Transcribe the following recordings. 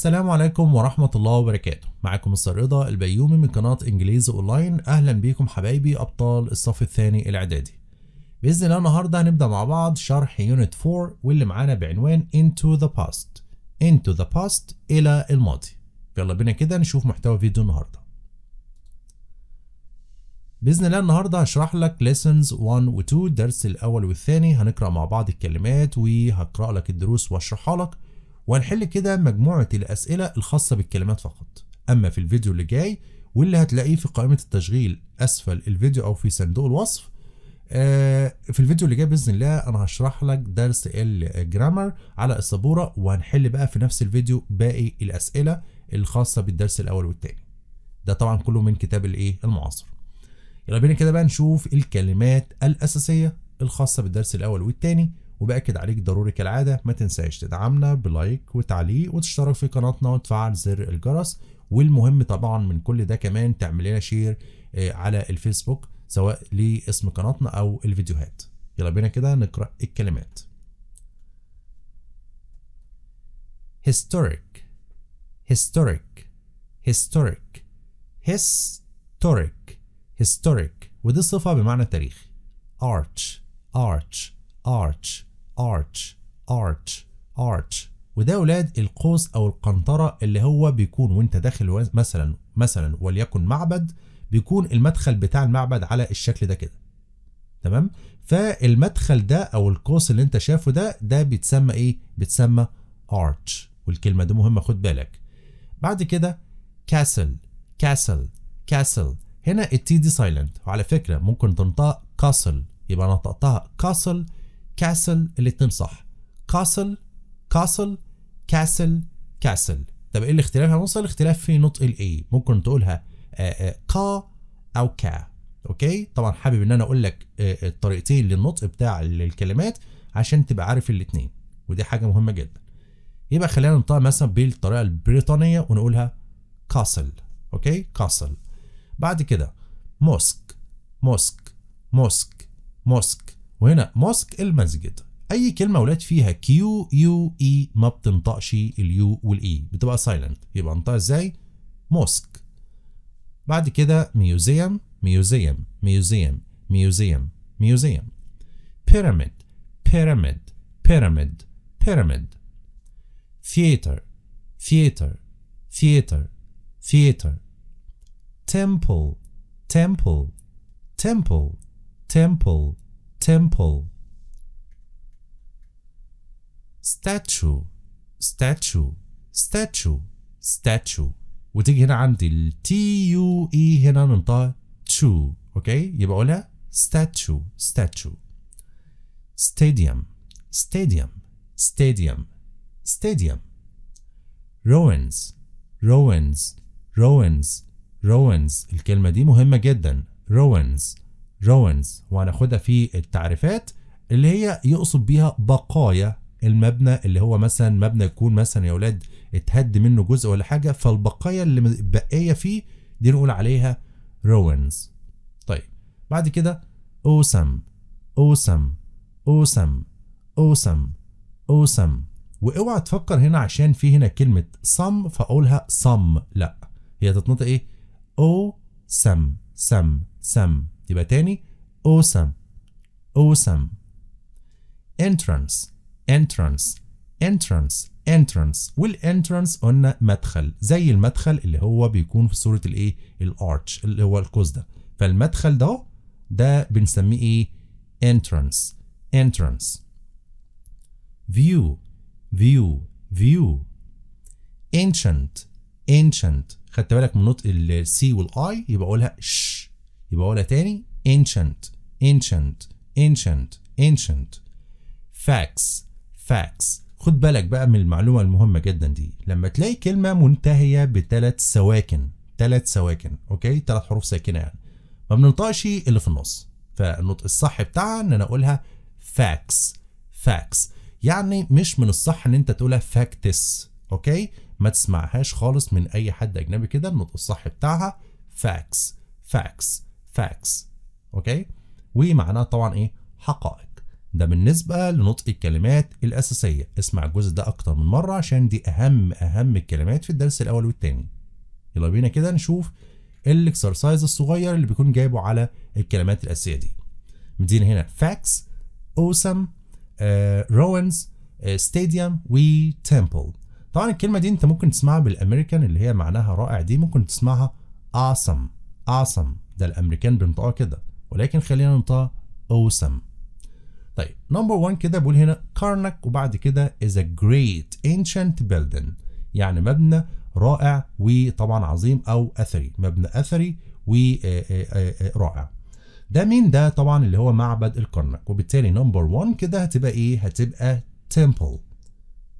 السلام عليكم ورحمة الله وبركاته معاكم مستر رضا البيومي من قناة انجليزي اونلاين اهلا بيكم حبايبي ابطال الصف الثاني الاعدادي بإذن الله النهاردة هنبدأ مع بعض شرح يونت 4 واللي معانا بعنوان into the past into the past الى الماضي يلا بينا كده نشوف محتوى فيديو النهاردة بإذن الله النهاردة هشرح لك lessons 1 و 2 الدرس الأول والثاني هنقرأ مع بعض الكلمات وهقرأ لك الدروس واشرحها لك وهنحل كده مجموعة الأسئلة الخاصة بالكلمات فقط أما في الفيديو اللي جاي واللي هتلاقيه في قائمة التشغيل أسفل الفيديو أو في صندوق الوصف آه في الفيديو اللي جاي باذن الله انا هشرح لك درس الجرامر على السبوره وهنحل بقى في نفس الفيديو باقي الاسئله الخاصه بالدرس الاول والثاني ده طبعا كله من كتاب الايه المعاصر يلا بينا كده بقى نشوف الكلمات الاساسيه الخاصه بالدرس الاول والثاني وبأكد عليك ضروري كالعادة ما تنساش تدعمنا بلايك وتعليق وتشترك في قناتنا وتفعل زر الجرس والمهم طبعا من كل ده كمان تعمل لنا شير آه، على الفيسبوك سواء لاسم قناتنا او الفيديوهات يلا بينا كده نقرا الكلمات historic historic historic historic historic ودي صفة بمعنى تاريخي arch arch arch arch arch arch وده ولاد القوس او القنطره اللي هو بيكون وانت داخل مثلا مثلا وليكن معبد بيكون المدخل بتاع المعبد على الشكل ده كده تمام فالمدخل ده او القوس اللي انت شايفه ده ده بيتسمى ايه بيتسمى arch والكلمه دي مهمه خد بالك بعد كده كاسل كاسل كاسل هنا التي دي سايلنت وعلى فكره ممكن تنطق كاسل يبقى نطقتها كاسل كاسل الاثنين صح كاسل كاسل كاسل كاسل طب ايه الاختلاف هنوصل الاختلاف في نطق الاي ممكن تقولها قا آه، آه، او كا اوكي طبعا حابب ان انا اقول لك الطريقتين آه، للنطق بتاع الكلمات عشان تبقى عارف الاثنين ودي حاجه مهمه جدا يبقى خلينا ننطقها مثلا بالطريقه البريطانيه ونقولها كاسل اوكي كاسل بعد كده موسك موسك موسك موسك وهنا موسك المسجد اي كلمه ولاد فيها كيو يو اي ما بتنطقش اليو والاي بتبقى سايلنت يبقى انطقها ازاي موسك بعد كده ميوزيوم ميوزيوم ميوزيوم ميوزيوم ميوزيوم بيراميد بيراميد بيراميد بيراميد ثياتر ثياتر ثياتر ثياتر temple temple temple temple temple statue statue statue statue وتيجي هنا عندي ال T U E هنا ننطقها تو اوكي يبقى اقولها statue statue stadium stadium stadium stadium ruins ruins ruins ruins الكلمة دي مهمة جدا ruins روينز وهناخدها في التعريفات اللي هي يقصد بيها بقايا المبنى اللي هو مثلا مبنى يكون مثلا يا اولاد اتهد منه جزء ولا حاجه فالبقايا اللي باقيه فيه دي نقول عليها روينز طيب بعد كده اوسم اوسم اوسم اوسم اوسم واوعى تفكر هنا عشان في هنا كلمه صم فاقولها صم لا هي تتنطق ايه او سم سم سم يبقى تاني اوسم اوسم انترانس انترانس انترانس انترانس والانترانس قلنا مدخل زي المدخل اللي هو بيكون في صورة الايه الارتش اللي هو القوس ده فالمدخل ده ده بنسميه ايه انترانس انترانس فيو فيو فيو انشنت انشنت خدت بالك من نطق السي والاي يبقى اقولها ش يبقى اقولها تاني ancient ancient ancient ancient facts facts خد بالك بقى من المعلومة المهمة جدا دي لما تلاقي كلمة منتهية بثلاث سواكن ثلاث سواكن اوكي ثلاث حروف ساكنة يعني ما بننطقش اللي في النص فالنطق الصح بتاعها ان انا اقولها facts facts يعني مش من الصح ان انت تقولها فاكتس اوكي ما تسمعهاش خالص من اي حد اجنبي كده النطق الصح بتاعها facts facts facts اوكي ومعناها طبعا ايه حقائق ده بالنسبه لنطق الكلمات الاساسيه اسمع الجزء ده اكتر من مره عشان دي اهم اهم الكلمات في الدرس الاول والثاني يلا بينا كده نشوف الاكسرسايز الصغير اللي بيكون جايبه على الكلمات الاساسيه دي مدينا هنا فاكس اوسم آه، روينز آه، ستاديوم و تمبل طبعا الكلمه دي انت ممكن تسمعها بالامريكان اللي هي معناها رائع دي ممكن تسمعها awesome awesome ده الامريكان بينطقوها كده ولكن خلينا ننطقها اوسم طيب نمبر 1 كده بقول هنا كارنك وبعد كده is a great ancient building يعني مبنى رائع وطبعا عظيم او اثري مبنى اثري ورائع آه، آه، آه، ده مين ده طبعا اللي هو معبد الكرنك وبالتالي نمبر 1 كده هتبقى ايه هتبقى تمبل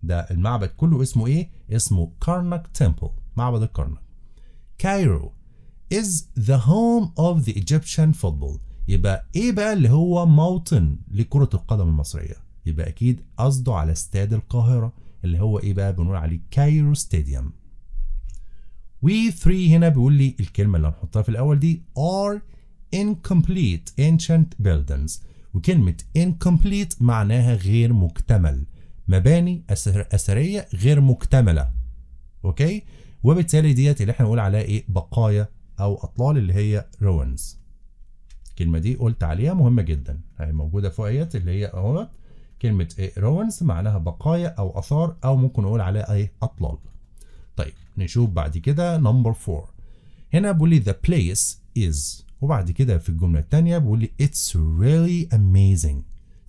ده المعبد كله اسمه ايه اسمه كارنك تمبل معبد الكرنك كايرو is the home of the Egyptian football يبقى ايه بقى اللي هو موطن لكرة القدم المصرية يبقى اكيد قصده على استاد القاهرة اللي هو ايه بقى بنقول عليه كايرو ستاديوم وي 3 هنا بيقول لي الكلمة اللي هنحطها في الاول دي are incomplete ancient buildings وكلمة incomplete معناها غير مكتمل مباني أثر أثرية غير مكتملة اوكي وبالتالي ديت اللي احنا بنقول عليها ايه بقايا او اطلال اللي هي روينز الكلمه دي قلت عليها مهمه جدا هي موجوده فوق اهيت اللي هي اهوت كلمه ايه روينز معناها بقايا او اثار او ممكن نقول عليها ايه اطلال طيب نشوف بعد كده نمبر 4 هنا بيقول لي the place is وبعد كده في الجمله الثانيه بيقول لي it's really amazing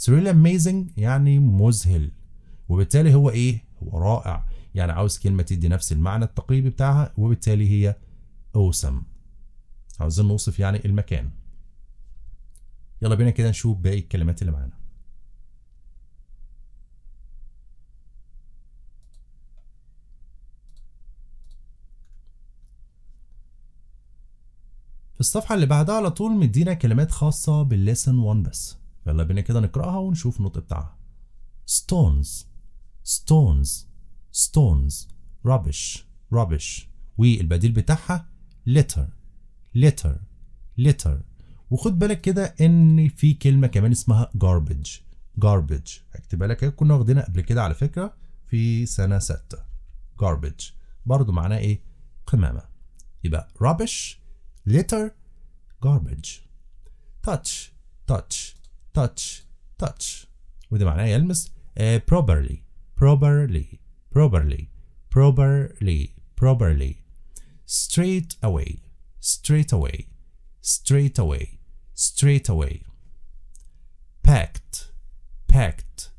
it's really amazing يعني مذهل وبالتالي هو ايه هو رائع يعني عاوز كلمه تدي نفس المعنى التقريبي بتاعها وبالتالي هي awesome عاوزين نوصف يعني المكان يلا بينا كده نشوف باقي الكلمات اللي معانا في الصفحة اللي بعدها على طول مدينا كلمات خاصة بالليسن 1 بس يلا بينا كده نقرأها ونشوف النطق بتاعها stones stones stones rubbish rubbish والبديل بتاعها litter litter litter وخد بالك كده ان في كلمه كمان اسمها garbage garbage اكتبها لك كنا واخدينها قبل كده على فكره في سنه سته garbage برضو معناه ايه قمامه يبقى rubbish litter garbage touch touch touch touch وده معناه يلمس uh, properly properly properly properly properly straight away straight away straight away straight away packed packed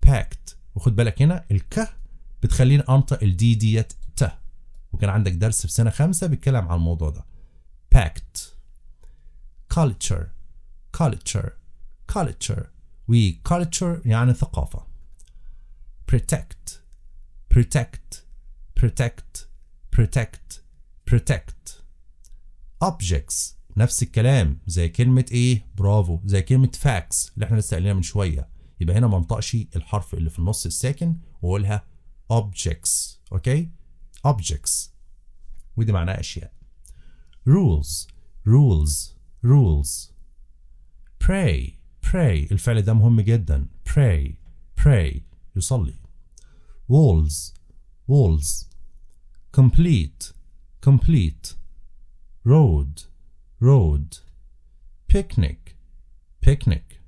packed وخد بالك هنا الك بتخليني انطق الدي ديت ت وكان عندك درس في سنه خمسه بيتكلم عن الموضوع ده packed culture culture culture we culture يعني ثقافه protect protect protect protect protect objects نفس الكلام زي كلمة ايه برافو زي كلمة facts اللي احنا لسه قايلينها من شوية يبقى هنا ما انطقش الحرف اللي في النص الساكن وقولها objects اوكي objects ودي معناها اشياء rules rules rules pray pray الفعل ده مهم جدا pray pray يصلي walls walls complete complete road, road, picnic, picnic,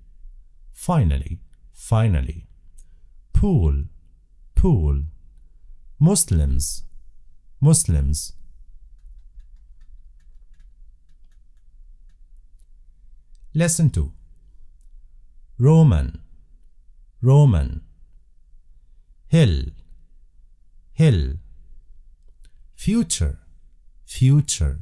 finally, finally, pool, pool, Muslims, Muslims. Lesson 2 Roman, Roman, hill, hill, future, future,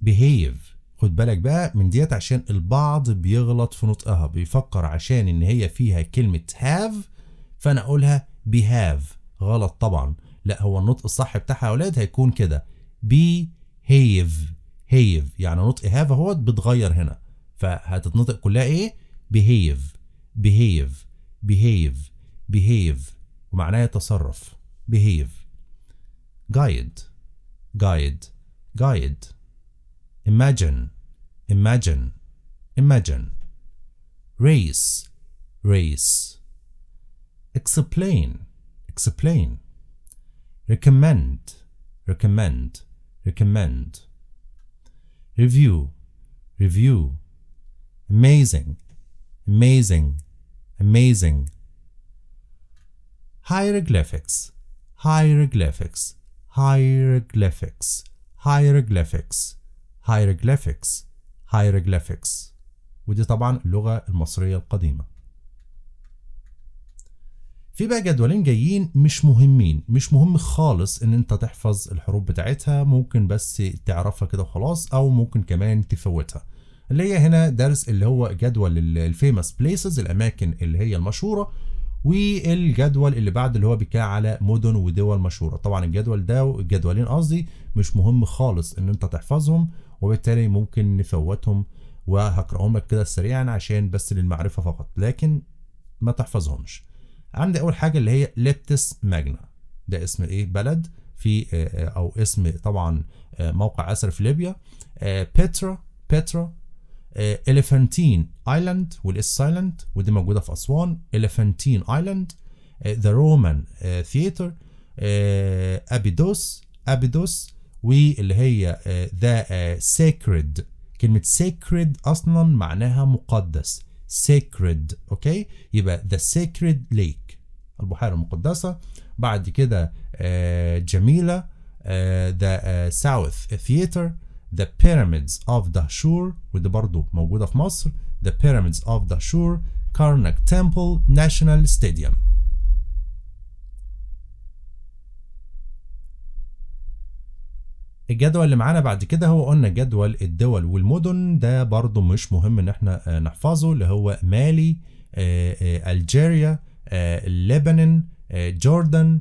بيهيف خد بالك بقى من ديت عشان البعض بيغلط في نطقها بيفكر عشان ان هي فيها كلمة هاف فانا اقولها بيهاف غلط طبعا لا هو النطق الصح بتاعها يا اولاد هيكون كده بي هيف هيف يعني نطق هاف اهوت بتغير هنا فهتتنطق كلها ايه بيهيف بيهيف بيهيف بيهيف ومعناه يتصرف بيهيف جايد جايد جايد imagine, imagine, imagine. Race, race. Explain, explain. Recommend, recommend, recommend. Review, review. Amazing, amazing, amazing. Hieroglyphics, hieroglyphics, hieroglyphics, hieroglyphics. هيروغليفكس هيروغليفكس ودي طبعا اللغة المصرية القديمة في بقى جدولين جايين مش مهمين مش مهم خالص ان انت تحفظ الحروف بتاعتها ممكن بس تعرفها كده وخلاص او ممكن كمان تفوتها اللي هي هنا درس اللي هو جدول الفيمس بليسز الاماكن اللي هي المشهوره والجدول اللي بعد اللي هو بيتكلم على مدن ودول مشهوره طبعا الجدول ده الجدولين قصدي مش مهم خالص ان انت تحفظهم وبالتالي ممكن نفوتهم وهقراهم لك كده سريعا عشان بس للمعرفه فقط لكن ما تحفظهمش عندي اول حاجه اللي هي ليبتس ماجنا ده اسم ايه بلد في آه، آه، او اسم طبعا آه، موقع اثر في ليبيا بيترا بيترا اليفانتين ايلاند والاس ايلاند ودي موجوده في اسوان اليفانتين ايلاند ذا رومان ثياتر ابيدوس ابيدوس واللي هي ذا sacred كلمة sacred أصلا معناها مقدس sacred أوكي يبقى the sacred lake البحيرة المقدسة بعد كده جميلة the south theater the pyramids of Dahshur ودي برضو موجودة في مصر the pyramids of Dahshur Karnak Temple National Stadium الجدول اللي معانا بعد كده هو قلنا جدول الدول والمدن ده برضو مش مهم ان احنا آه، نحفظه اللي هو مالي آه، آه، الجيريا لبنان جوردن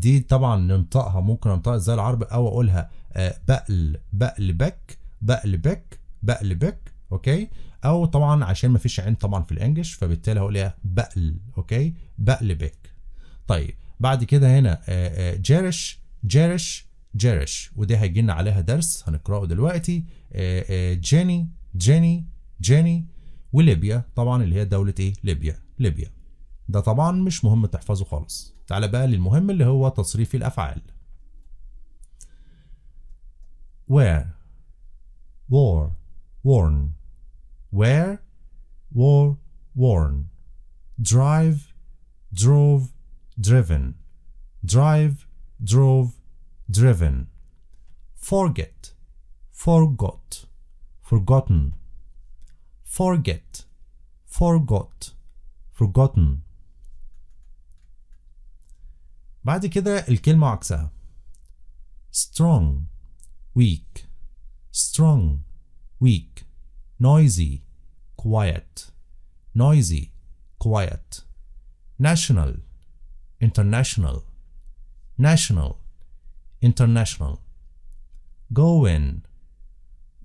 دي طبعا ننطقها ممكن انطقها زي العرب او اقولها بقل بقل بك بقل بك بقل بك اوكي او طبعا عشان ما فيش عين طبعا في الانجليش فبالتالي هقول بقل اوكي بقل بك طيب بعد كده هنا جيرش جيرش جيرش ودي هيجي لنا عليها درس هنقراه دلوقتي آه، آه، جيني جيني جيني وليبيا طبعا اللي هي دولة ايه ليبيا ليبيا ده طبعا مش مهم تحفظه خالص تعالى بقى للمهم اللي هو تصريف الافعال where war worn where war worn drive drove driven drive drove driven, forget, forgot, forgotten, forget, forgot, forgotten. بعد كده الكلمة عكسها strong weak strong weak noisy quiet noisy quiet national international national international. Go in,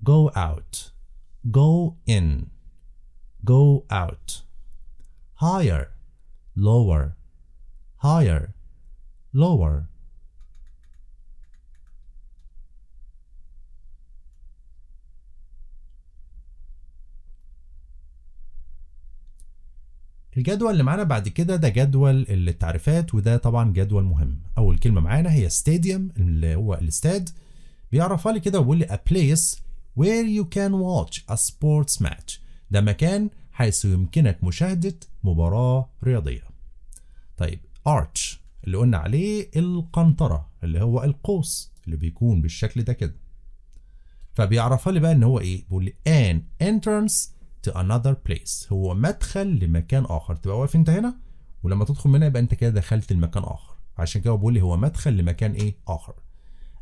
go out, go in, go out. Higher, lower, higher, lower. الجدول اللي معانا بعد كده ده جدول التعريفات وده طبعا جدول مهم اول كلمه معانا هي ستاديوم اللي هو الاستاد بيعرفها لي كده وبيقول لي a place where you can watch a sports match ده مكان حيث يمكنك مشاهده مباراه رياضيه طيب arch اللي قلنا عليه القنطره اللي هو القوس اللي بيكون بالشكل ده كده فبيعرفها لي بقى ان هو ايه بيقول لي an entrance to another place هو مدخل لمكان اخر تبقى واقف انت هنا ولما تدخل من هنا يبقى انت كده دخلت لمكان اخر عشان كده بقول لي هو مدخل لمكان ايه اخر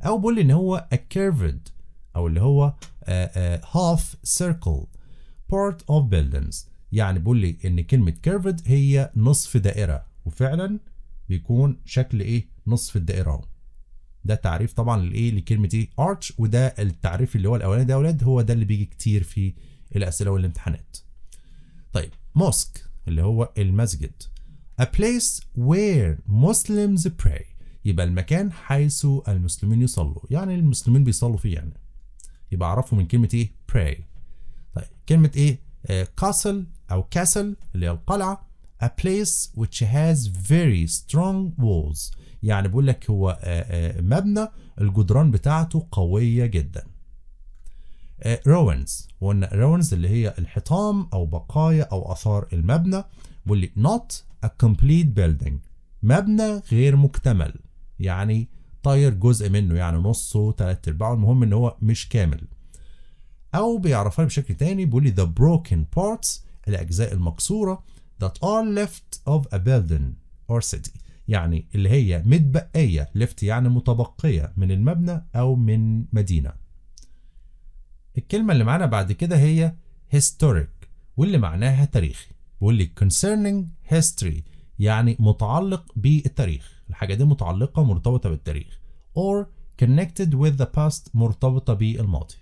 او بقول لي ان هو a curved او اللي هو a, آه، a آه، half circle part of buildings يعني بقول لي ان كلمه curved هي نصف دائره وفعلا بيكون شكل ايه نصف الدائره اهو ده تعريف طبعا لايه لكلمه ايه ارتش وده التعريف اللي هو الاولاني ده يا اولاد هو ده اللي بيجي كتير في الأسئلة والامتحانات طيب موسك اللي هو المسجد a place where Muslims pray يبقى المكان حيث المسلمين يصلوا يعني المسلمين بيصلوا فيه يعني يبقى اعرفه من كلمة ايه pray طيب كلمة ايه كاسل آه، castle او كاسل اللي هي القلعة a place which has very strong walls يعني بيقول لك هو آه، آه، مبنى الجدران بتاعته قوية جدا روينز وقلنا روينز اللي هي الحطام او بقايا او اثار المبنى واللي not a complete building مبنى غير مكتمل يعني طاير جزء منه يعني نصه تلات ارباعه المهم ان هو مش كامل او بيعرفها بشكل تاني بيقول لي the broken parts الاجزاء المكسوره that are left of a building or city يعني اللي هي متبقيه left يعني متبقيه من المبنى او من مدينه الكلمة اللي معانا بعد كده هي historic واللي معناها تاريخي بيقول لي concerning history يعني متعلق بالتاريخ الحاجة دي متعلقة مرتبطة بالتاريخ or connected with the past مرتبطة بالماضي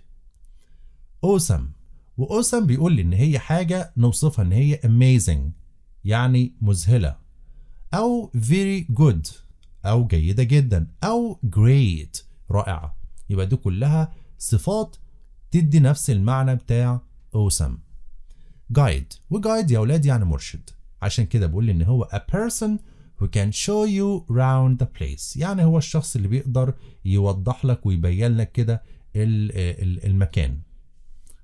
awesome وأوسم بيقول لي إن هي حاجة نوصفها إن هي amazing يعني مذهلة أو very good أو جيدة جدا أو great رائعة يبقى دي كلها صفات تدي نفس المعنى بتاع اوسم جايد وجايد يا ولاد يعني مرشد عشان كده بقول ان هو a person who can show you round the place يعني هو الشخص اللي بيقدر يوضح لك ويبين لك كده المكان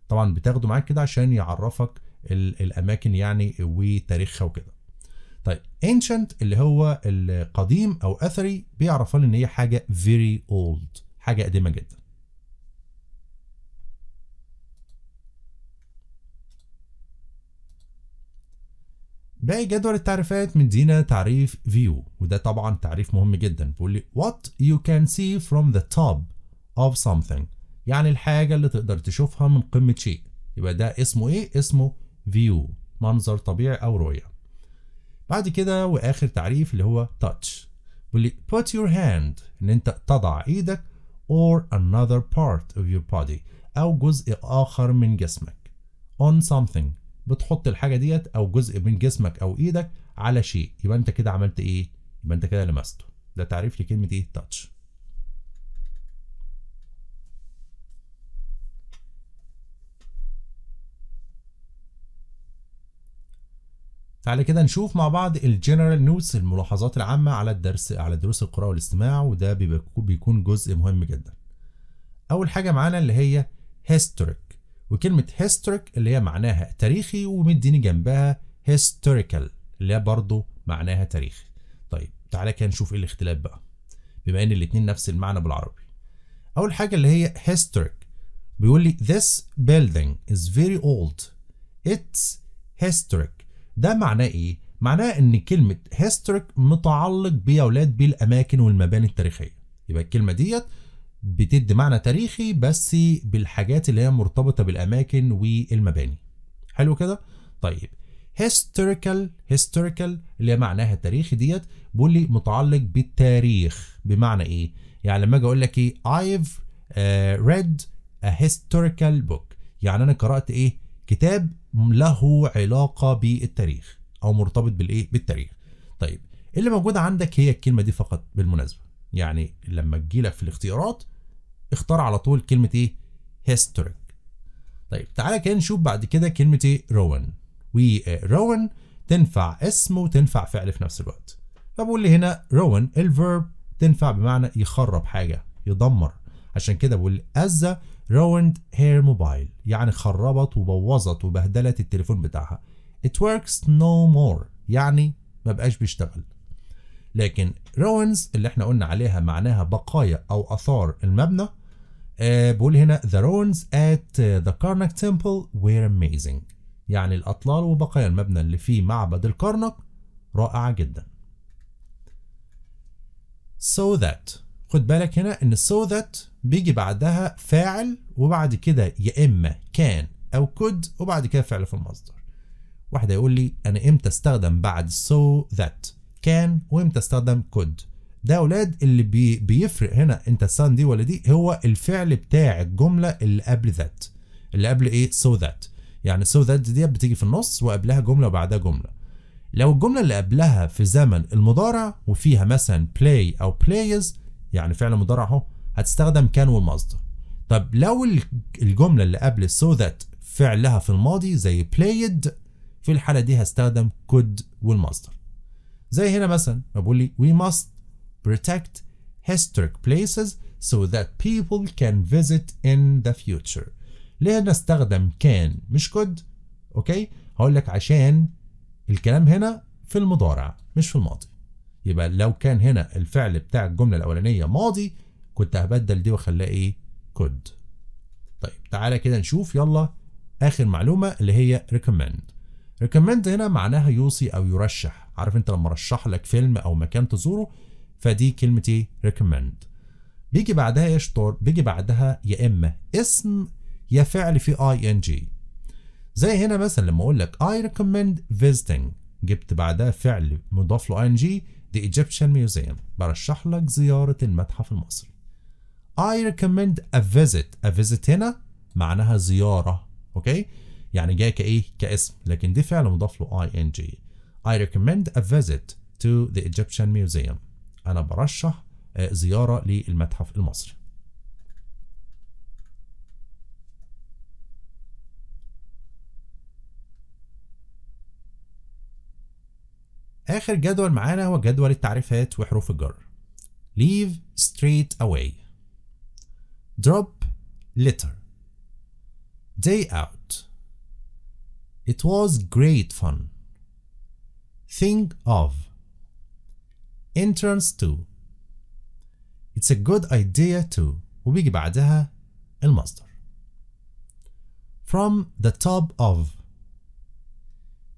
طبعا بتاخده معاك كده عشان يعرفك الاماكن يعني وتاريخها وكده طيب ancient اللي هو القديم او اثري بيعرفها ان هي حاجه very old حاجه قديمه جدا باقي جدول التعريفات مدينا تعريف view وده طبعا تعريف مهم جدا بيقول لي what you can see from the top of something يعني الحاجة اللي تقدر تشوفها من قمة شيء يبقى ده اسمه ايه؟ اسمه view منظر طبيعي أو رؤية بعد كده وآخر تعريف اللي هو touch بيقول لي put your hand إن أنت تضع إيدك or another part of your body أو جزء آخر من جسمك on something بتحط الحاجه ديت او جزء من جسمك او ايدك على شيء يبقى انت كده عملت ايه يبقى انت كده لمسته ده تعريف لكلمه ايه تاتش تعالى كده نشوف مع بعض الجنرال نوتس الملاحظات العامة على الدرس على دروس القراءة والاستماع وده بيكون جزء مهم جدا. أول حاجة معانا اللي هي هيستوريك وكلمة historic اللي هي معناها تاريخي ومديني جنبها historical اللي هي برضه معناها تاريخي طيب تعالى كده نشوف ايه الاختلاف بقى بما ان الاتنين نفس المعنى بالعربي اول حاجة اللي هي historic بيقول لي this building is very old it's historic ده معناه ايه؟ معناه ان كلمة historic متعلق بيا ولاد بالاماكن والمباني التاريخية يبقى الكلمة ديت بتدي معنى تاريخي بس بالحاجات اللي هي مرتبطة بالأماكن والمباني حلو كده؟ طيب هيستوريكال هيستوريكال اللي معناها التاريخي ديت بيقول لي متعلق بالتاريخ بمعنى ايه؟ يعني لما اجي اقول لك ايه I've ريد uh, read a historical book يعني انا قرأت ايه؟ كتاب له علاقة بالتاريخ او مرتبط بالايه؟ بالتاريخ. طيب اللي موجود عندك هي الكلمة دي فقط بالمناسبة. يعني لما تجي لك في الاختيارات اختار على طول كلمة ايه هيستوريك طيب تعالى كده نشوف بعد كده كلمة ايه روان وروان آه، تنفع اسم وتنفع فعل في نفس الوقت فبقول لي هنا روان الفيرب تنفع بمعنى يخرب حاجة يدمر عشان كده بقول أزا روند هير موبايل يعني خربت وبوظت وبهدلت التليفون بتاعها it works no more يعني ما بقاش بيشتغل لكن ruins اللي احنا قلنا عليها معناها بقايا او اثار المبنى آه بقول هنا the ruins at the Karnak temple were amazing يعني الاطلال وبقايا المبنى اللي في معبد الكرنك رائعه جدا so that خد بالك هنا ان so that بيجي بعدها فاعل وبعد كده يا اما كان او could وبعد كده فعل في المصدر واحد هيقول لي انا امتى استخدم بعد so that كان وامتى استخدم كود ده يا اولاد اللي بي بيفرق هنا انت استخدم دي ولا دي هو الفعل بتاع الجمله اللي قبل ذات اللي قبل ايه سو so ذات يعني سو so ذات دي بتيجي في النص وقبلها جمله وبعدها جمله لو الجمله اللي قبلها في زمن المضارع وفيها مثلا بلاي play او بلايز يعني فعل مضارع اهو هتستخدم كان والمصدر طب لو الجمله اللي قبل سو so ذات فعلها في الماضي زي بلايد في الحاله دي هستخدم كود والمصدر زي هنا مثلا ما بقول لي we must protect historic places so that people can visit in the future ليه نستخدم can مش could اوكي هقول لك عشان الكلام هنا في المضارع مش في الماضي يبقى لو كان هنا الفعل بتاع الجملة الأولانية ماضي كنت هبدل دي واخليها ايه could طيب تعالى كده نشوف يلا آخر معلومة اللي هي recommend recommend هنا معناها يوصي أو يرشح عارف انت لما رشح لك فيلم او مكان تزوره فدي كلمه ايه ريكومند بيجي بعدها ايه طور بيجي بعدها يا اما اسم يا فعل في اي ان جي زي هنا مثلا لما اقول لك اي ريكومند فيزيتنج جبت بعدها فعل مضاف له ان جي The Egyptian Museum برشح لك زيارة المتحف المصري I recommend a visit a visit هنا معناها زيارة اوكي يعني جاي كايه كاسم لكن دي فعل مضاف له ing I recommend a visit to the Egyptian Museum أنا برشح زيارة للمتحف المصري آخر جدول معانا هو جدول التعريفات وحروف الجر leave straight away drop letter day out it was great fun Think of Entrance to It's a good idea to وبيجي بعدها المصدر From the top of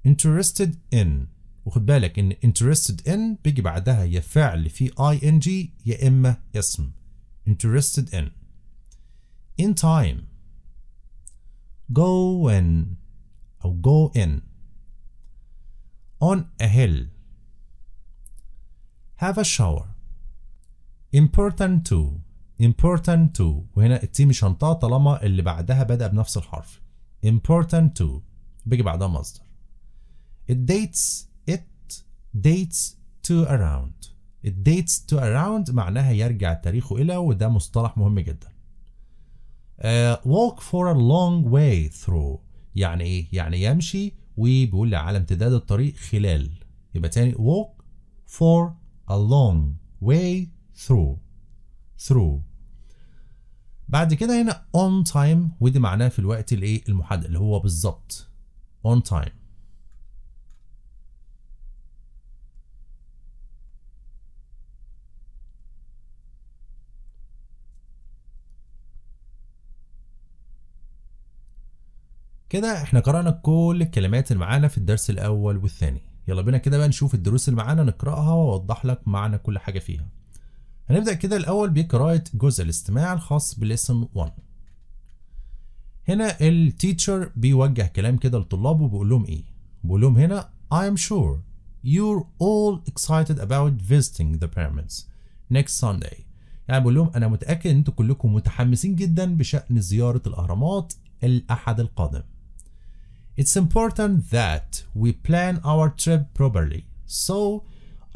Interested in وخد بالك ان interested in بيجي بعدها يا فعل فيه ing يا اما اسم interested in in time go in أو go in on a hill. Have a shower. Important to important to وهنا التي مش هنطقها طالما اللي بعدها بدأ بنفس الحرف. important to بيجي بعدها مصدر. It dates it dates to around. It dates to around معناها يرجع تاريخه إلى وده مصطلح مهم جدا. Uh, walk for a long way through يعني إيه؟ يعني يمشي وبيقول لي على امتداد الطريق خلال يبقى تاني walk for a long way through through بعد كده هنا on time ودي معناه في الوقت الايه المحدد اللي هو بالظبط on time كده احنا قرأنا كل الكلمات اللي معانا في الدرس الأول والثاني يلا بينا كده بقى نشوف الدروس اللي معانا نقرأها وأوضح لك معنى كل حاجة فيها هنبدأ كده الأول بقراءة جزء الاستماع الخاص بليسن 1 هنا التيتشر بيوجه كلام كده لطلابه بيقول لهم ايه بيقول لهم هنا I am sure you're all excited about visiting the pyramids next Sunday يعني بقول لهم انا متاكد ان انتوا كلكم متحمسين جدا بشان زياره الاهرامات الاحد القادم It's important that we plan our trip properly, so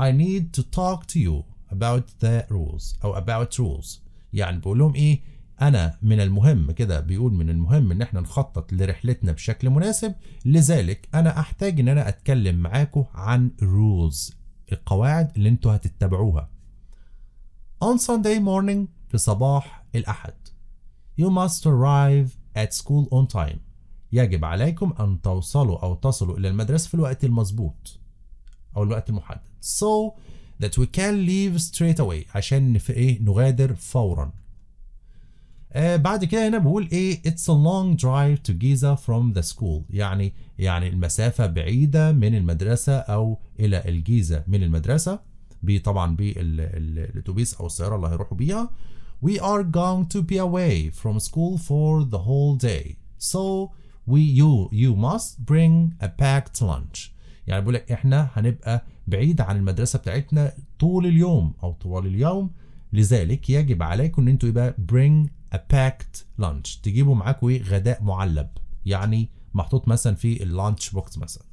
I need to talk to you about the rules أو about rules يعني بقول لهم إيه أنا من المهم كده بيقول من المهم إن إحنا نخطط لرحلتنا بشكل مناسب لذلك أنا أحتاج إن أنا أتكلم معاكم عن rules القواعد اللي أنتوا هتتبعوها On Sunday morning في صباح الأحد You must arrive at school on time يجب عليكم أن توصلوا أو تصلوا إلى المدرسة في الوقت المظبوط أو الوقت المحدد so that we can leave straight away عشان نف... إيه نغادر فورا آه بعد كده هنا بقول إيه it's a long drive to Giza from the school يعني يعني المسافة بعيدة من المدرسة أو إلى الجيزة من المدرسة بي طبعا بالأتوبيس أو السيارة اللي هيروحوا بيها We are going to be away from school for the whole day so we you you must bring a packed lunch يعني بيقول لك احنا هنبقى بعيد عن المدرسه بتاعتنا طول اليوم او طوال اليوم لذلك يجب عليكم ان انتوا يبقى bring a packed lunch تجيبوا معاكم ايه غداء معلب يعني محطوط مثلا في اللانش بوكس مثلا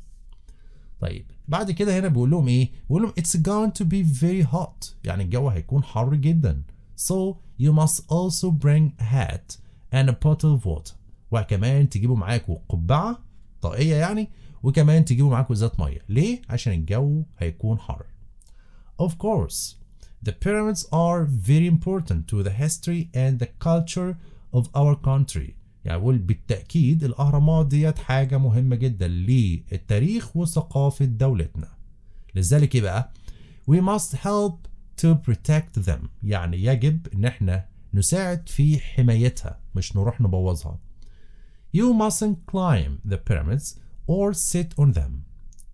طيب بعد كده هنا بيقول لهم ايه بيقول لهم it's going to be very hot يعني الجو هيكون حر جدا so you must also bring a hat and a bottle of water وكمان تجيبوا معاكم قبعه طاقيه يعني وكمان تجيبوا معاكم ازازه ميه ليه عشان الجو هيكون حر of course the pyramids are very important to the history and the culture of our country يعني بقول بالتاكيد الاهرامات ديت حاجه مهمه جدا للتاريخ وثقافه دولتنا لذلك ايه بقى we must help to protect them يعني يجب ان احنا نساعد في حمايتها مش نروح نبوظها You mustn't climb the pyramids or sit on them.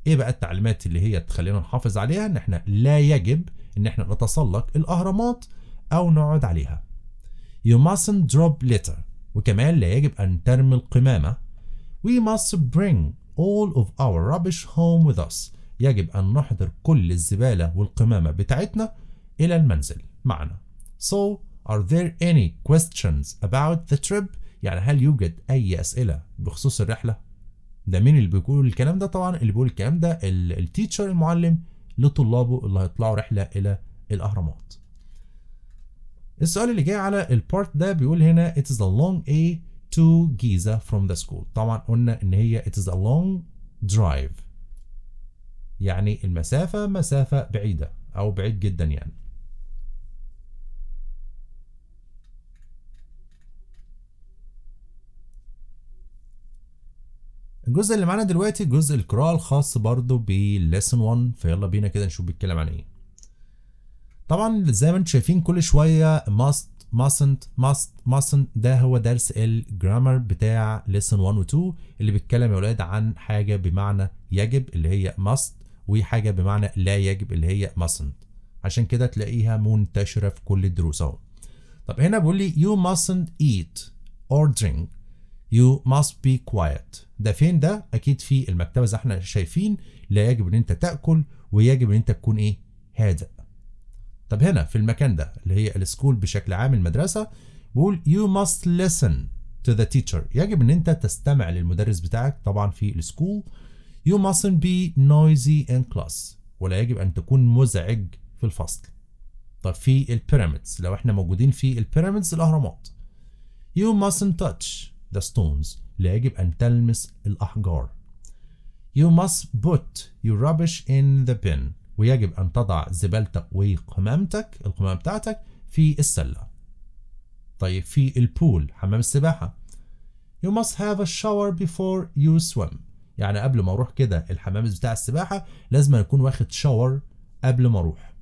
ايه بقى التعليمات اللي هي تخلينا نحافظ عليها ان احنا لا يجب ان احنا نتسلق الاهرامات او نقعد عليها. You mustn't drop litter وكمان لا يجب ان ترمي القمامة. We must bring all of our rubbish home with us. يجب ان نحضر كل الزبالة والقمامة بتاعتنا الى المنزل معنا. So are there any questions about the trip يعني هل يوجد أي أسئلة بخصوص الرحلة؟ ده مين اللي بيقول الكلام ده؟ طبعا اللي بيقول الكلام ده التيتشر المعلم لطلابه اللي هيطلعوا رحلة إلى الأهرامات. السؤال اللي جاي على البارت ده بيقول هنا it is a long A to Giza from the school طبعا قلنا ان هي it is a long drive يعني المسافة مسافة بعيدة او بعيد جدا يعني الجزء اللي معانا دلوقتي جزء القراءة الخاص برضو بالليسن 1 فيلا بينا كده نشوف بيتكلم عن ايه طبعا زي ما انتم شايفين كل شوية must mustn't must mustn't ده هو درس الجرامر بتاع ليسن 1 و 2 اللي بيتكلم يا ولاد عن حاجة بمعنى يجب اللي هي must وحاجة بمعنى لا يجب اللي هي mustn't عشان كده تلاقيها منتشرة في كل الدروس اهو طب هنا بيقول لي you mustn't eat or drink You must be quiet ده فين ده اكيد في المكتبه زي احنا شايفين لا يجب ان انت تاكل ويجب ان انت تكون ايه هادئ طب هنا في المكان ده اللي هي السكول بشكل عام المدرسه بقول you must listen to the teacher يجب ان انت تستمع للمدرس بتاعك طبعا في السكول you mustn't be noisy in class ولا يجب ان تكون مزعج في الفصل طب في البيراميدز لو احنا موجودين في البيراميدز الاهرامات you mustn't touch the stones لا يجب أن تلمس الأحجار You must put your rubbish in the bin ويجب أن تضع زبالتك وقمامتك القمامة بتاعتك في السلة طيب في البول حمام السباحة You must have a shower before you swim يعني قبل ما اروح كده الحمام بتاع السباحة لازم أكون واخد شاور قبل ما اروح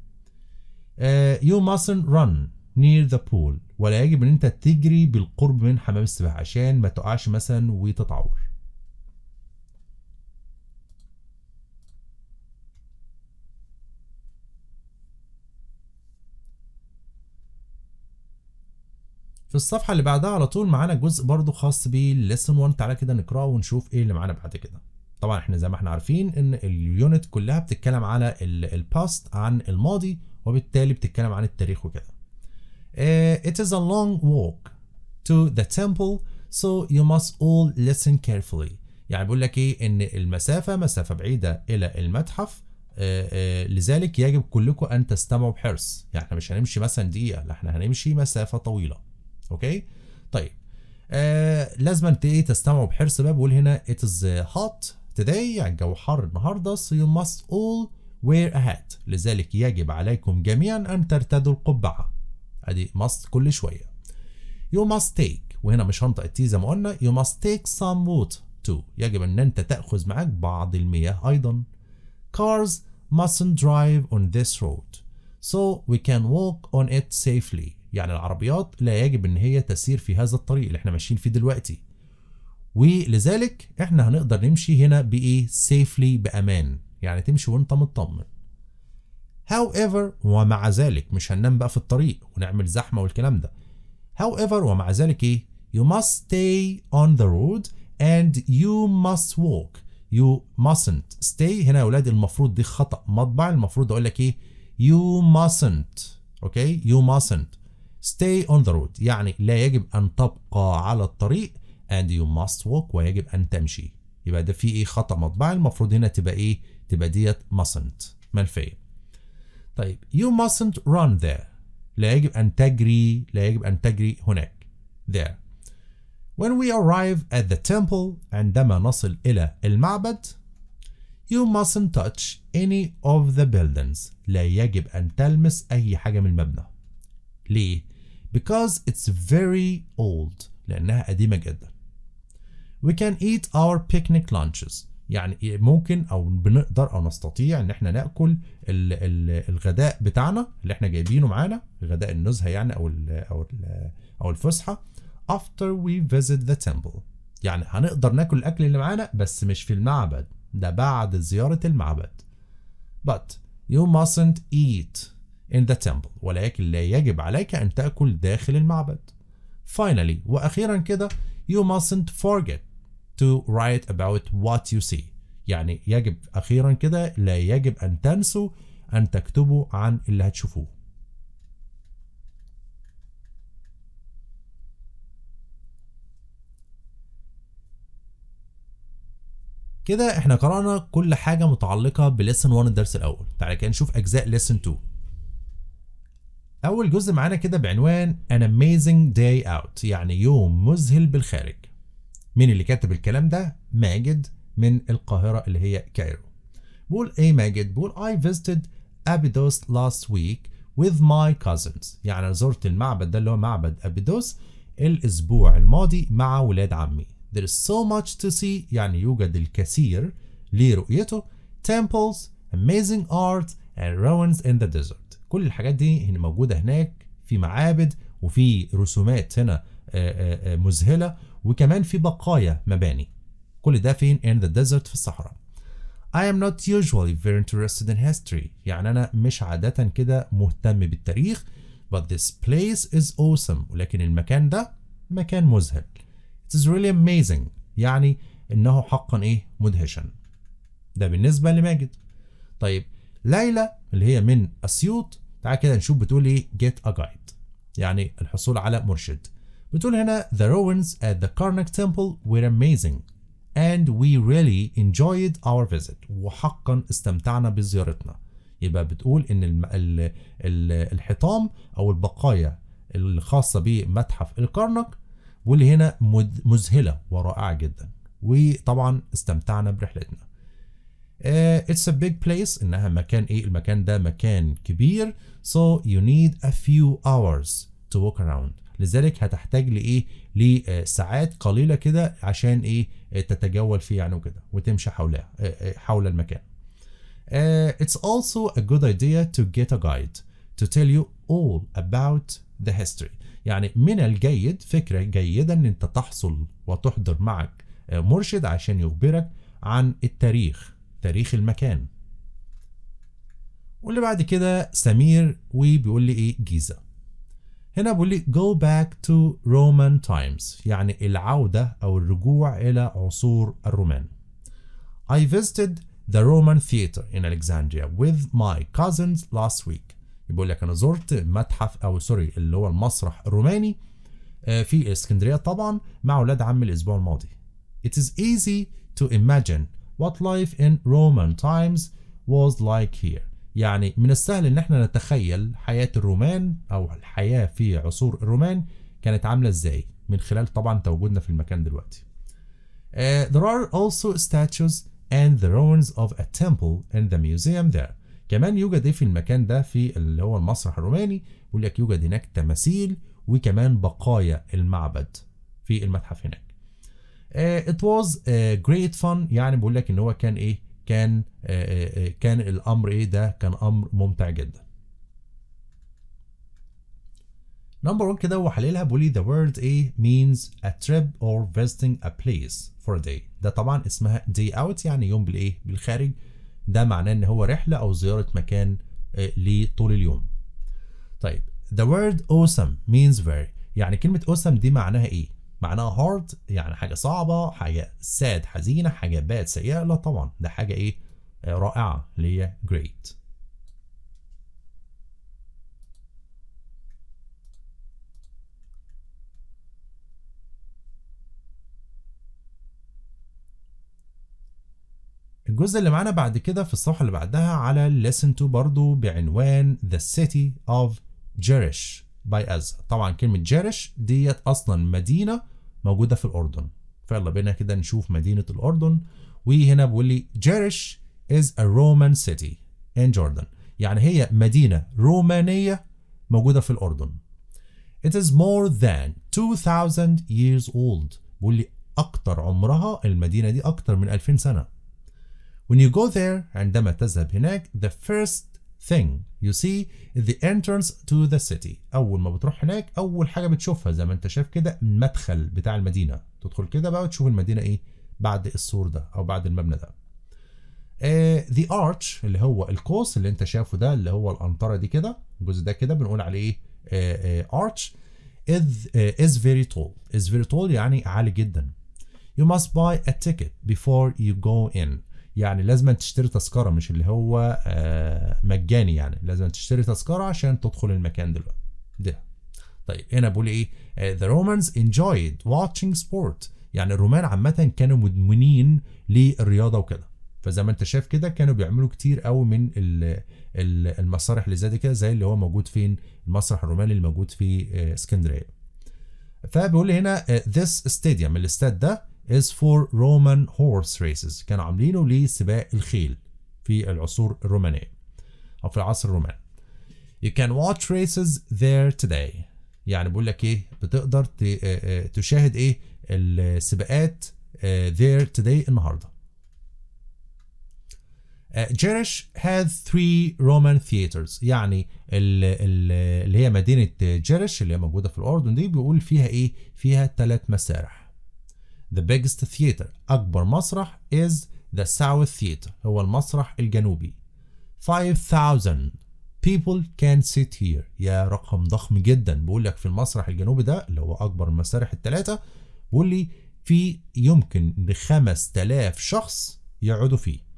uh, You mustn't run near the pool ولا يجب ان انت تجري بالقرب من حمام السباحه عشان ما تقعش مثلا وتتعور في الصفحه اللي بعدها على طول معانا جزء برضو خاص بالليسون 1 تعالى كده نقراه ونشوف ايه اللي معانا بعد كده طبعا احنا زي ما احنا عارفين ان اليونت كلها بتتكلم على الباست عن الماضي وبالتالي بتتكلم عن التاريخ وكده Uh, it is a long walk to the temple so you must all listen carefully يعني بيقول لك ايه ان المسافه مسافه بعيده الى المتحف آآ uh, آآ uh, لذلك يجب كلكم ان تستمعوا بحرص يعني احنا مش هنمشي مثلا دقيقه لا احنا هنمشي مسافه طويله اوكي طيب آه uh, لازم انت ايه تستمعوا بحرص بقى بيقول هنا it is hot today يعني الجو حر النهارده so you must all wear a hat لذلك يجب عليكم جميعا ان ترتدوا القبعه ادي must كل شويه يو ماست تيك وهنا مش هنطق التي زي ما قلنا يو ماست تيك سام water تو يجب ان انت تاخذ معاك بعض المياه ايضا cars mustn't drive on this road so we can walk on it safely يعني العربيات لا يجب ان هي تسير في هذا الطريق اللي احنا ماشيين فيه دلوقتي ولذلك احنا هنقدر نمشي هنا بايه safely بامان يعني تمشي وانت مطمن however ومع ذلك مش هننام بقى في الطريق ونعمل زحمة والكلام ده however ومع ذلك ايه you must stay on the road and you must walk you mustn't stay هنا يا ولاد المفروض دي خطأ مطبع المفروض اقول لك ايه you mustn't اوكي okay? you mustn't stay on the road يعني لا يجب ان تبقى على الطريق and you must walk ويجب ان تمشي يبقى ده في ايه خطأ مطبع المفروض هنا تبقى ايه تبقى ديت mustn't ملفيه طيب you mustn't run there لا يجب أن تجري لا يجب أن تجري هناك there when we arrive at the temple عندما نصل إلى المعبد you mustn't touch any of the buildings لا يجب أن تلمس أي حاجة من المبنى ليه؟ because it's very old لأنها قديمة جدا we can eat our picnic lunches يعني إيه، ممكن او بنقدر او نستطيع ان احنا ناكل الغداء بتاعنا اللي احنا جايبينه معانا غداء النزهه يعني او الـ او الـ او الفسحه after we visit the temple يعني هنقدر ناكل الاكل اللي معانا بس مش في المعبد ده بعد زياره المعبد but you mustn't eat in the temple ولكن لا يجب عليك ان تاكل داخل المعبد finally واخيرا كده you mustn't forget to write about what you see يعني يجب أخيرا كده لا يجب أن تنسوا أن تكتبوا عن اللي هتشوفوه كده احنا قرأنا كل حاجة متعلقة بليسن 1 الدرس الأول تعالى كده نشوف أجزاء ليسن 2 أول جزء معانا كده بعنوان An Amazing Day Out يعني يوم مذهل بالخارج مين اللي كاتب الكلام ده ماجد من القاهره اللي هي كايرو بقول ايه ماجد بقول I visited Abydos last week with my cousins يعني انا زرت المعبد ده اللي هو معبد أبيدوس الاسبوع الماضي مع ولاد عمي there is so much to see يعني يوجد الكثير لرؤيته temples amazing art and ruins in the desert كل الحاجات دي موجودة هناك في معابد وفي رسومات هنا آه، آه، آه، مذهلة وكمان في بقايا مباني كل ده فين in the desert في الصحراء I am not usually very interested in history يعني أنا مش عادة كده مهتم بالتاريخ but this place is awesome ولكن المكان ده مكان مذهل It is really amazing يعني إنه حقا إيه مدهشا ده بالنسبة لماجد طيب ليلى اللي هي من أسيوط تعال كده نشوف بتقول إيه get a guide يعني الحصول على مرشد بتقول هنا The ruins at the Karnak temple were amazing and we really enjoyed our visit وحقا استمتعنا بزيارتنا يبقى بتقول ان الحطام او البقايا الخاصه بمتحف الكرنك واللي هنا مذهله ورائعه جدا وطبعا استمتعنا برحلتنا uh, It's a big place انها مكان ايه المكان ده مكان كبير so you need a few hours to walk around لذلك هتحتاج لايه لساعات قليله كده عشان ايه تتجول فيه يعني وكده وتمشي حولها آه، آه، حول المكان uh, it's also a good idea to get a guide to tell you all about the history يعني من الجيد فكره جيده ان انت تحصل وتحضر معك مرشد عشان يخبرك عن التاريخ تاريخ المكان واللي بعد كده سمير وبيقول لي ايه جيزه هنا بقول لي go back to Roman times يعني العودة أو الرجوع إلى عصور الرومان I visited the Roman theater in Alexandria with my cousins last week يقول لك أنا زرت متحف أو سوري اللي هو المسرح الروماني في اسكندرية طبعا مع أولاد عمي الأسبوع الماضي It is easy to imagine what life in Roman times was like here يعني من السهل ان احنا نتخيل حياة الرومان او الحياة في عصور الرومان كانت عاملة ازاي من خلال طبعا تواجدنا في المكان دلوقتي uh, There are also statues and the ruins of a temple in the museum there كمان يوجد ايه في المكان ده في اللي هو المسرح الروماني يقول لك يوجد هناك تماثيل وكمان بقايا المعبد في المتحف هناك uh, It was uh, great fun يعني بقول لك ان هو كان ايه كان uh, uh, كان الامر ايه ده كان امر ممتع جدا نمبر 1 كده هو حللها the word a means a trip or visiting a place for a day ده طبعا اسمها day out يعني يوم بالايه بالخارج ده معناه ان هو رحله او زياره مكان آه، لطول اليوم طيب the word awesome means very يعني كلمه awesome دي معناها ايه معناها hard يعني حاجه صعبه حاجه sad حزينه حاجه bad سيئه لا طبعا ده حاجه ايه رائعة اللي هي great الجزء اللي معانا بعد كده في الصفحة اللي بعدها على lesson 2 برضو بعنوان The City of Jerish by Azza طبعا كلمة جيرش ديت أصلا مدينة موجودة في الأردن فيلا بينا كده نشوف مدينة الأردن وهنا بيقول لي جيرش is a Roman city in Jordan يعني هي مدينة رومانية موجودة في الأردن It is more than 2000 years old بيقول لي أكتر عمرها المدينة دي أكتر من 2000 سنة When you go there عندما تذهب هناك the first thing you see is the entrance to the city اول ما بتروح هناك اول حاجه بتشوفها زي ما انت شايف كده المدخل بتاع المدينه تدخل كده بقى وتشوف المدينه ايه بعد السور ده او بعد المبنى ده ذا ارتش اللي هو القوس اللي انت شايفه ده اللي هو القنطره دي كده الجزء ده كده بنقول عليه ايه ارتش آه، is از آه، very tall از فيري تول يعني عالي جدا you must buy a ticket before you go in يعني لازم تشتري تذكره مش اللي هو آه مجاني يعني لازم تشتري تذكره عشان تدخل المكان دلوقتي ده طيب هنا بقول ايه آه، the Romans enjoyed watching sport يعني الرومان عامه كانوا مدمنين للرياضه وكده فزي ما انت شايف كده كانوا بيعملوا كتير قوي من المسارح اللي زي دي كده زي اللي هو موجود فين المسرح الروماني اللي موجود في آه، اسكندريه فبيقول هنا آه، this stadium الاستاد ده is for Roman horse races كانوا عاملينه لسباق الخيل في العصور الرومانيه او في العصر الروماني you can watch races there today يعني بيقول لك ايه بتقدر آه، تشاهد ايه السباقات there today النهارده آه، جيرش هاد three Roman theaters يعني اللي هي مدينة جيرش اللي هي موجودة في الأردن دي بيقول فيها إيه؟ فيها ثلاث مسارح. The biggest theater أكبر مسرح is the South Theater هو المسرح الجنوبي. 5000 people can sit here يا رقم ضخم جدا بيقول لك في المسرح الجنوبي ده اللي هو أكبر المسارح الثلاثة بيقول لي في يمكن ل 5000 شخص يقعدوا فيه.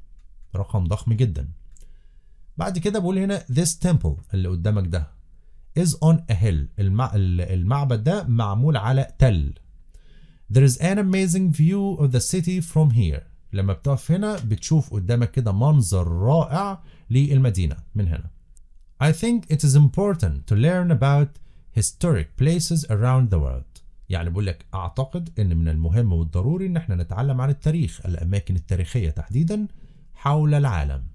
رقم ضخم جدا بعد كده بقول هنا this temple اللي قدامك ده is on a hill المعبد ده معمول على تل there is an amazing view of the city from here لما بتقف هنا بتشوف قدامك كده منظر رائع للمدينة من هنا I think it is important to learn about historic places around the world يعني بقول لك أعتقد إن من المهم والضروري إن إحنا نتعلم عن التاريخ الأماكن التاريخية تحديداً حول العالم.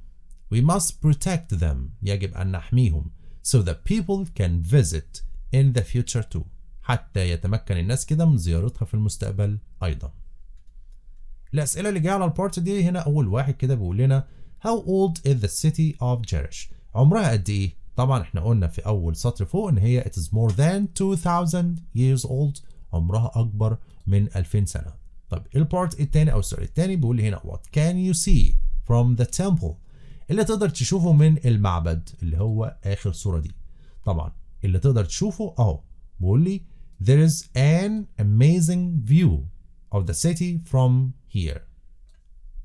We must protect them. يجب أن نحميهم. So that people can visit in the future too. حتى يتمكن الناس كده من زيارتها في المستقبل أيضا. الأسئلة اللي جاية على البارت دي هنا أول واحد كده بيقول لنا How old is the city of Jerish؟ عمرها قد إيه؟ طبعا احنا قلنا في أول سطر فوق إن هي it is more than 2000 years old عمرها أكبر من 2000 سنة. طب البارت التاني أو السؤال التاني بيقول لي هنا What can you see؟ from the temple اللي تقدر تشوفه من المعبد اللي هو آخر صورة دي طبعا اللي تقدر تشوفه أهو بيقول لي there is an amazing view of the city from here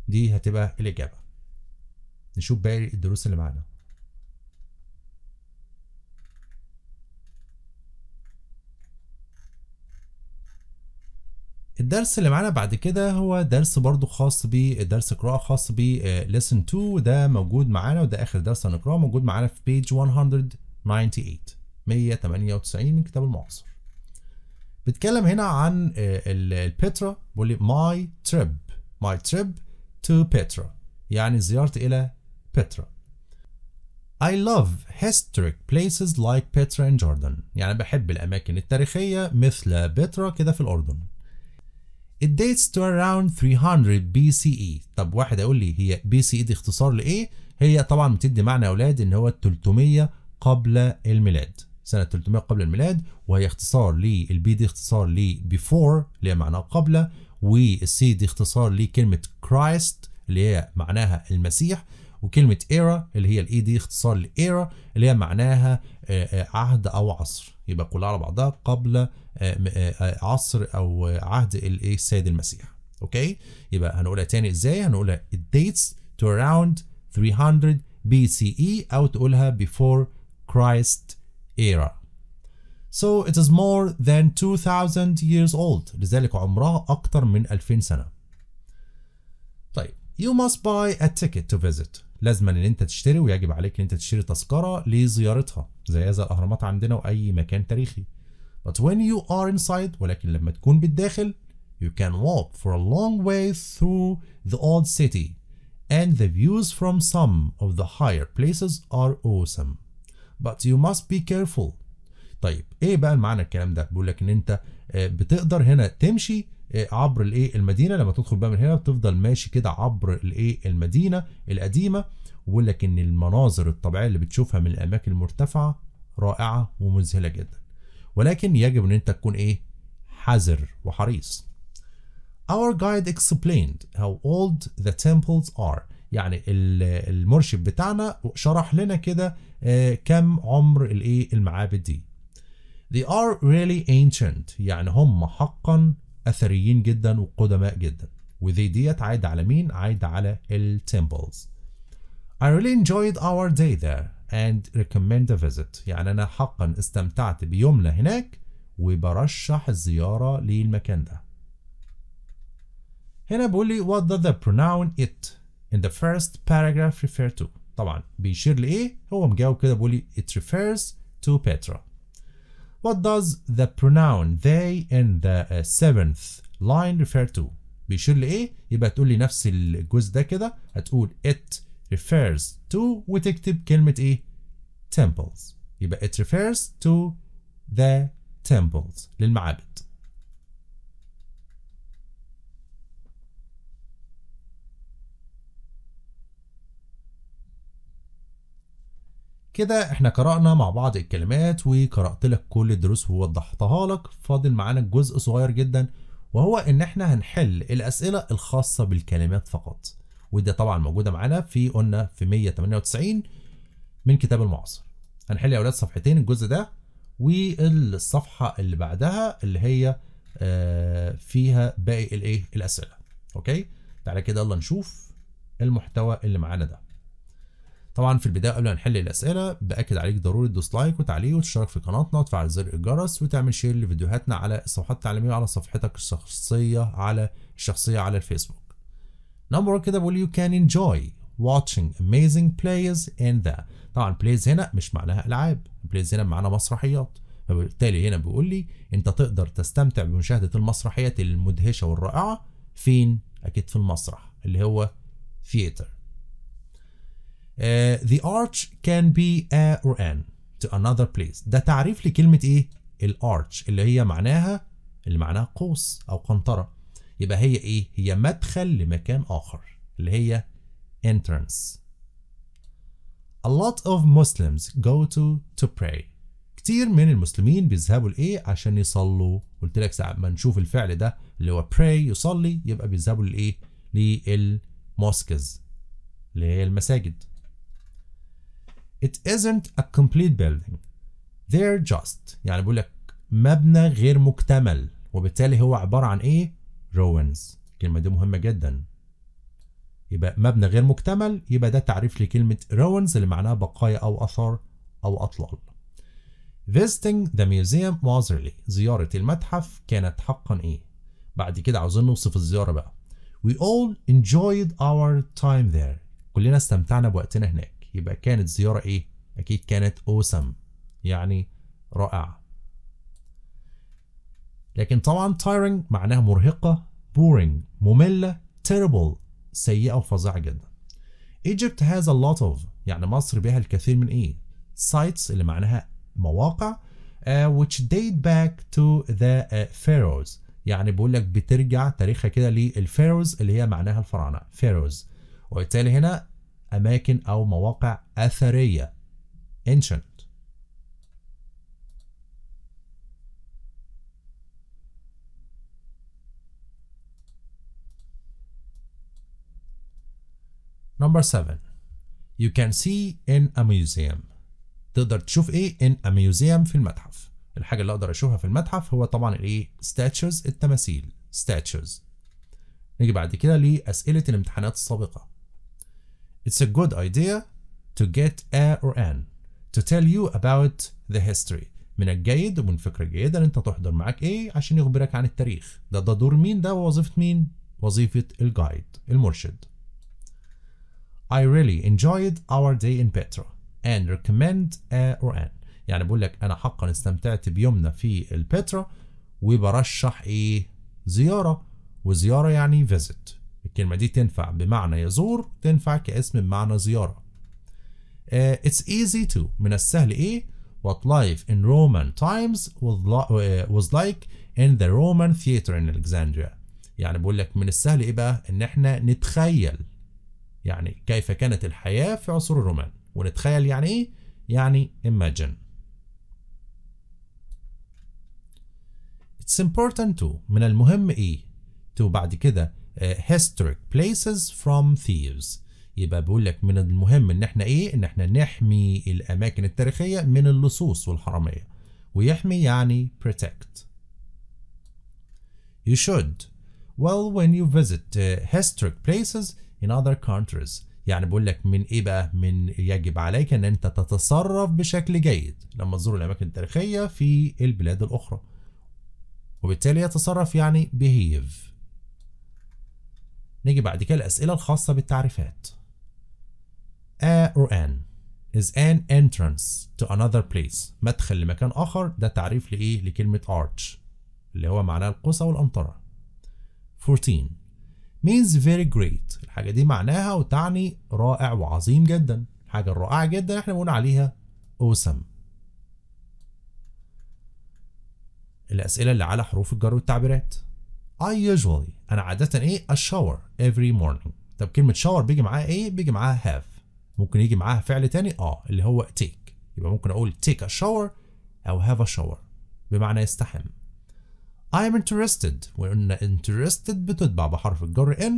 دي هتبقى الإجابة نشوف باقي الدروس اللي معانا الدرس اللي معانا بعد كده هو درس برضو خاص بدرس قراءة خاص ب آه، lesson 2 ده موجود معانا وده آخر درس هنقراه موجود معانا في page 198 198 من كتاب المعاصر بيتكلم هنا عن آه، البترا بيقول لي my trip my trip to Petra يعني زيارتي إلى بترا I love historic places like Petra in Jordan يعني بحب الأماكن التاريخية مثل بترا كده في الأردن It dates to around 300 BCE طب واحد هيقول لي هي BCE دي اختصار لإيه؟ هي طبعا بتدي معنى يا أولاد إن هو 300 قبل الميلاد سنة 300 قبل الميلاد وهي اختصار للبي دي اختصار before اللي هي معناها قبل والسي دي اختصار لكلمة كرايست اللي هي معناها المسيح وكلمة ايرا اللي هي الاي e دي اختصار لايرا اللي هي معناها عهد او عصر يبقى كلها على بعضها قبل عصر او عهد الايه السيد المسيح اوكي يبقى هنقولها تاني ازاي هنقولها it dates to around 300 BCE او تقولها before Christ era So it is more than 2000 years old لذلك عمرها أكتر من 2000 سنة طيب You must buy a ticket to visit لازما ان انت تشتري ويجب عليك ان انت تشتري تذكرة لزيارتها زي هذا الاهرامات عندنا واي مكان تاريخي But when you are inside ولكن لما تكون بالداخل you can walk for a long way through the old city and the views from some of the higher places are awesome. But you must be careful. طيب ايه بقى المعنى الكلام ده؟ بيقول لك ان انت آه، بتقدر هنا تمشي آه، عبر الايه المدينه لما تدخل بقى من هنا بتفضل ماشي كده عبر الايه المدينه القديمه ولكن لك ان المناظر الطبيعيه اللي بتشوفها من الاماكن المرتفعه رائعه ومذهله جدا. ولكن يجب ان انت تكون ايه حذر وحريص Our guide explained how old the temples are يعني المرشد بتاعنا شرح لنا كده آه، كم عمر الايه المعابد دي They are really ancient يعني هم حقا اثريين جدا وقدماء جدا وذي ديت عايدة على مين؟ عايدة على التمبلز I really enjoyed our day there and recommend a visit يعني أنا حقا استمتعت بيومنا هناك وبرشح الزيارة للمكان ده هنا بيقول لي what does the pronoun it in the first paragraph refer to طبعا بيشير لإيه هو مجاوب كده بيقول لي it refers to Petra what does the pronoun they in the uh, seventh line refer to بيشير لإيه يبقى تقول لي نفس الجزء ده كده هتقول it refers to وتكتب كلمة إيه temples يبقى it refers to the temples للمعابد كده احنا قرأنا مع بعض الكلمات وقرأت لك كل الدروس ووضحتها لك فاضل معانا جزء صغير جدا وهو ان احنا هنحل الاسئلة الخاصة بالكلمات فقط ودي طبعا موجوده معانا في قلنا في 198 من كتاب المعاصر هنحل يا اولاد صفحتين الجزء ده والصفحه اللي بعدها اللي هي آه، فيها باقي الايه الاسئله اوكي تعالى كده يلا نشوف المحتوى اللي معانا ده طبعا في البدايه قبل ما نحل الاسئله باكد عليك ضروري تدوس لايك وتعليق وتشترك في قناتنا وتفعل زر الجرس وتعمل شير لفيديوهاتنا على الصفحات التعليميه وعلى صفحتك الشخصيه على الشخصيه على الفيسبوك نمبر كده بيقول يو كان انجوي watching اميزنج بلايز ان ذا طبعا بلايز هنا مش معناها العاب بلايز هنا معناها مسرحيات فبالتالي هنا بيقول لي انت تقدر تستمتع بمشاهده المسرحيات المدهشه والرائعه فين اكيد في المسرح اللي هو ثياتر. uh, the arch can be a or an to another place ده تعريف لكلمه ايه الارتش اللي هي معناها اللي معناها قوس او قنطره يبقى هي ايه هي مدخل لمكان اخر اللي هي entrance A lot of Muslims go to to pray كتير من المسلمين بيذهبوا لايه عشان يصلوا قلت لك ساعة ما نشوف الفعل ده اللي هو pray يصلي يبقى بيذهبوا لايه للموسكز اللي هي المساجد It isn't a complete building They're just يعني بيقول لك مبنى غير مكتمل وبالتالي هو عبارة عن ايه روينز الكلمة دي مهمة جدا يبقى مبنى غير مكتمل يبقى ده تعريف لكلمة روينز اللي معناها بقايا أو أثر أو أطلال Visiting the museum was really زيارة المتحف كانت حقا إيه؟ بعد كده عاوزين نوصف الزيارة بقى We all enjoyed our time there كلنا استمتعنا بوقتنا هناك يبقى كانت زيارة إيه؟ أكيد كانت awesome يعني رائعة لكن طبعا tiring معناها مرهقة boring مملة terrible سيئة وفظيعة جدا Egypt has a lot of يعني مصر بها الكثير من ايه sites اللي معناها مواقع uh, which date back to the uh, pharaohs يعني بيقول لك بترجع تاريخها كده للفاروز اللي هي معناها الفراعنه فاروز وبالتالي هنا اماكن او مواقع اثريه ancient Number 7 You can see in a museum تقدر تشوف ايه in a museum في المتحف الحاجة اللي اقدر اشوفها في المتحف هو طبعا الايه statues التماثيل statues نيجي بعد كده لأسئلة الامتحانات السابقة It's a good idea to get a or an to tell you about the history من الجيد ومن فكرة جيدة ان انت تحضر معاك ايه عشان يخبرك عن التاريخ ده ده دور مين ده ووظيفة مين وظيفة الجايد المرشد I really enjoyed our day in Petra and recommend a uh, an يعني بقول لك انا حقا استمتعت بيومنا في البترا وبرشح ايه زياره وزياره يعني فيزيت الكلمه دي تنفع بمعنى يزور تنفع كاسم بمعنى زياره uh, it's easy to من السهل ايه what life in Roman times was, uh, was like in the Roman theater in Alexandria يعني بقول لك من السهل ايه بقى ان احنا نتخيل يعني كيف كانت الحياة في عصور الرومان ونتخيل يعني إيه؟ يعني imagine It's important to من المهم إيه to بعد كده uh, historic places from thieves يبقى بيقول لك من المهم ان احنا ايه ان احنا نحمي الاماكن التاريخيه من اللصوص والحراميه ويحمي يعني protect you should well when you visit uh, historic places in other countries يعني بقول لك من ايه بقى من يجب عليك ان انت تتصرف بشكل جيد لما تزور الاماكن التاريخيه في البلاد الاخرى وبالتالي يتصرف يعني behave نيجي بعد كده الاسئله الخاصه بالتعريفات a or an is an entrance to another place مدخل لمكان اخر ده تعريف لايه لكلمه arch اللي هو معناه القوس او الامطره 14 means very great الحاجة دي معناها وتعني رائع وعظيم جدا الحاجة الرائعة جدا احنا بنقول عليها awesome الأسئلة اللي على حروف الجر والتعبيرات I usually أنا عادة إيه a shower every morning طب كلمة shower بيجي معاها إيه؟ بيجي معاها have ممكن يجي معاها فعل تاني اه اللي هو take يبقى ممكن أقول take a shower أو have a shower بمعنى يستحم I'm interested وقلنا interested بتتبع بحرف الجر in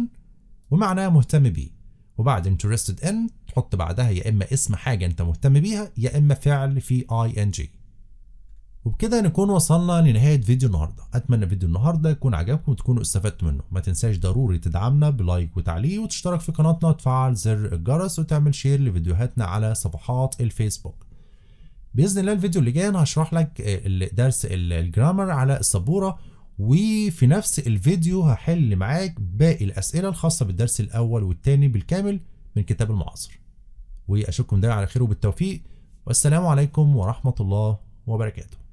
ومعناه مهتم بيه وبعد interested in تحط بعدها يا إما اسم حاجة أنت مهتم بيها يا إما فعل في ing وبكده نكون وصلنا لنهاية فيديو النهاردة أتمنى فيديو النهاردة يكون عجبكم وتكونوا استفدتوا منه ما تنساش ضروري تدعمنا بلايك وتعليق وتشترك في قناتنا وتفعل زر الجرس وتعمل شير لفيديوهاتنا على صفحات الفيسبوك باذن الله الفيديو اللي جاي انا هشرح لك آه، درس الجرامر على السبوره وفي نفس الفيديو هحل معاك باقي الاسئله الخاصه بالدرس الاول والثاني بالكامل من كتاب المعاصر واشوفكم ده على خير وبالتوفيق والسلام عليكم ورحمه الله وبركاته